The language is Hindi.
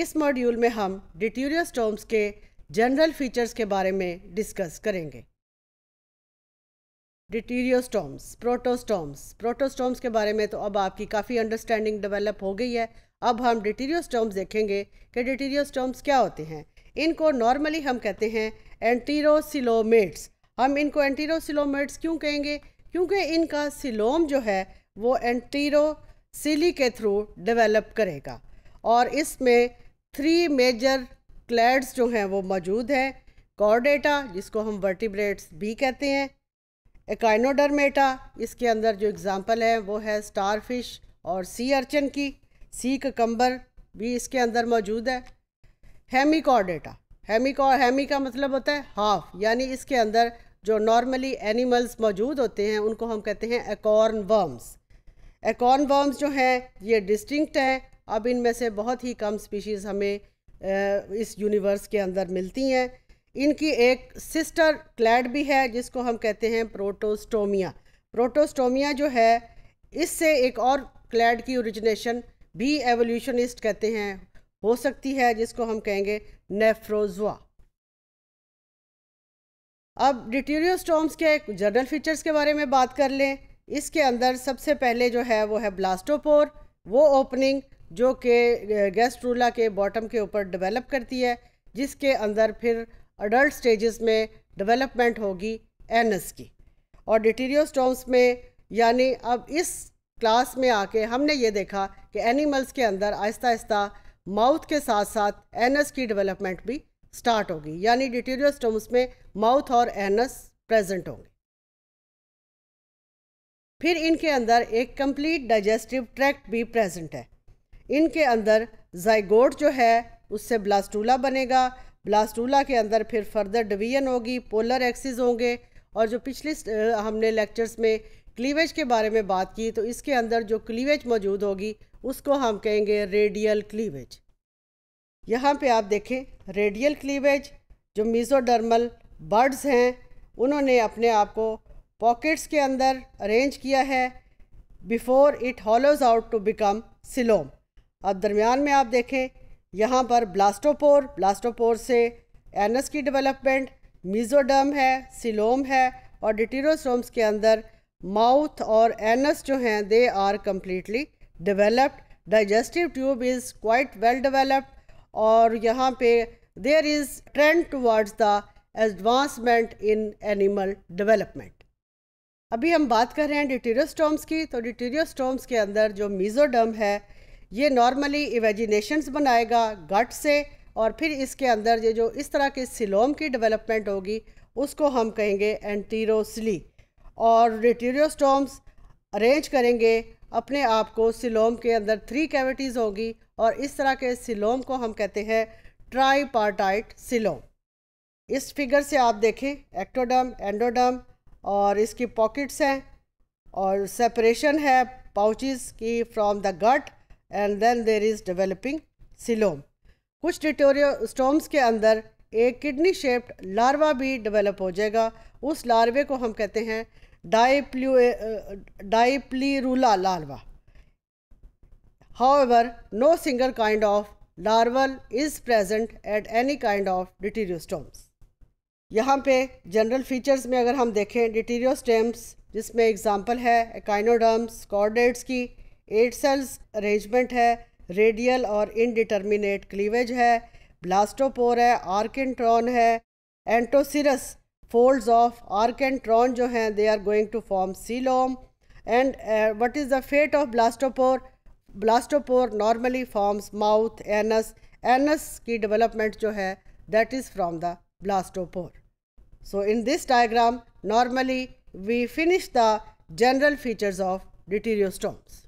इस मॉड्यूल में हम डिट्यूरियस टर्म्स के जनरल फीचर्स के बारे में डिस्कस करेंगे डिटीरियोस्टॉम्स प्रोटोस्टॉम्स प्रोटोस्टॉम्स के बारे में तो अब आपकी काफ़ी अंडरस्टैंडिंग डेवलप हो गई है अब हम डिटीरियोस्टॉम्स देखेंगे कि डिटीरियोस्टॉम्स क्या होते हैं इनको नॉर्मली हम कहते हैं एंटीरोसिलोमेट्स हम इनको एंटीरोसिलोमेट्स क्यों कहेंगे क्योंकि इनका सिलोम जो है वो एंटीरोसिली के थ्रू डिवेलप करेगा और इसमें थ्री मेजर क्लैड्स जो हैं वो मौजूद हैं कॉर्डेटा जिसको हम वर्टिब्रेट्स भी कहते हैं एकाइनोडर्मेटा इसके अंदर जो एग्ज़ाम्पल है वो है स्टार फिश और सी अर्चन की सी ककम्बर भी इसके अंदर मौजूद है हेमिकॉर्डेटा हेमिकॉ हेमी का मतलब होता है हाफ यानी इसके अंदर जो नॉर्मली एनिमल्स मौजूद होते हैं उनको हम कहते हैं एकॉर्न वर्म्स एकॉर्न वर्म्स जो हैं ये डिस्टिंक्ट हैं अब इनमें से बहुत ही कम स्पीशीज़ हमें इस यूनिवर्स के अंदर मिलती हैं इनकी एक सिस्टर क्लैड भी है जिसको हम कहते हैं प्रोटोस्टोमिया प्रोटोस्टोमिया जो है इससे एक और क्लैड की ओरिजिनेशन भी एवोल्यूशनिस्ट कहते हैं हो सकती है जिसको हम कहेंगे नेफ्रोजुआ अब डिटीरियोस्टोम्स के जनरल फीचर्स के बारे में बात कर लें इसके अंदर सबसे पहले जो है वो है ब्लास्टोपोर वो ओपनिंग जो कि गैस्ट्रूला के बॉटम के ऊपर डेवलप करती है जिसके अंदर फिर अडल्ट स्टेजेस में डेवलपमेंट होगी एनस की और डिटीरियोस्टोम्स में यानी अब इस क्लास में आके हमने ये देखा कि एनिमल्स के अंदर आहिस्ता आहिस्ता माउथ के साथ साथ एनस की डेवलपमेंट भी स्टार्ट होगी यानी डिटीरियोस्टोम्स में माउथ और एनस प्रेजेंट होंगे फिर इनके अंदर एक कंप्लीट डाइजेस्टिव ट्रैक्ट भी प्रेजेंट है इनके अंदर जयगोट जो है उससे ब्लास्टूला बनेगा ब्लास्टूला के अंदर फिर फर्दर डिवीजन होगी पोलर एक्सिस होंगे और जो पिछले हमने लेक्चर्स में क्लीवेज के बारे में बात की तो इसके अंदर जो क्लीवेज मौजूद होगी उसको हम कहेंगे रेडियल क्लीवेज यहाँ पे आप देखें रेडियल क्लीवेज जो मीज़ोडर्मल बर्ड्स हैं उन्होंने अपने आप को पॉकेट्स के अंदर अरेंज किया है before it hollows out to become coelom अब दरमियान में आप देखें यहाँ पर ब्लास्टोपोर ब्लास्टोपोर से एनस की डेवलपमेंट मीज़ोडम है सिलोम है और डिटीरोसोम्स के अंदर माउथ और एनस जो हैं they are completely developed digestive tube is quite well developed और यहाँ पे there is trend towards the advancement in animal development अभी हम बात कर रहे हैं डिटीरियोस्टोम्स की तो डिटीरियोस्टोम्स के अंदर जो मीज़ोडम है ये नॉर्मली इवेजिनेशंस बनाएगा गट से और फिर इसके अंदर ये जो इस तरह के सिलोम की डेवलपमेंट होगी उसको हम कहेंगे एंटीरोसली और रिटीरियोस्टोम्स अरेंज करेंगे अपने आप को सिलोम के अंदर थ्री कैविटीज़ होगी और इस तरह के सिलोम को हम कहते हैं ट्राईपार्टाइट सिलोम इस फिगर से आप देखें एक्टोडम एंडोडम और इसकी पॉकेट्स हैं और सेपरेशन है पाउचिस की from the gut and then there is developing coelom कुछ डिटोरियो स्टोम्स के अंदर एक किडनी शेप्ड लार्वा भी डेवलप हो जाएगा उस लार्वे को हम कहते हैं डाइप्ल्यू dipleurula larva no single kind of larval is present at any kind of deuterostomes यहाँ पे जनरल फीचर्स में अगर हम देखें डिटीरियोस्टेम्स जिसमें एग्जांपल है एकाइनोडर्म्स कॉर्डेट्स की एट सेल्स अरेंजमेंट है रेडियल और इनडिटर्मिनेट क्लीवेज है ब्लास्टोपोर है आर्केंट्रॉन है एंटोसिरस फोल्ड्स ऑफ आर्केंट्रॉन जो हैं they are going to form coelom and what is the fate of blastopore blastopore normally forms mouth anus anus की डेवलपमेंट जो है that is from the blastopore so in this diagram normally we finish the general features of डिटीरियोस्टोम्स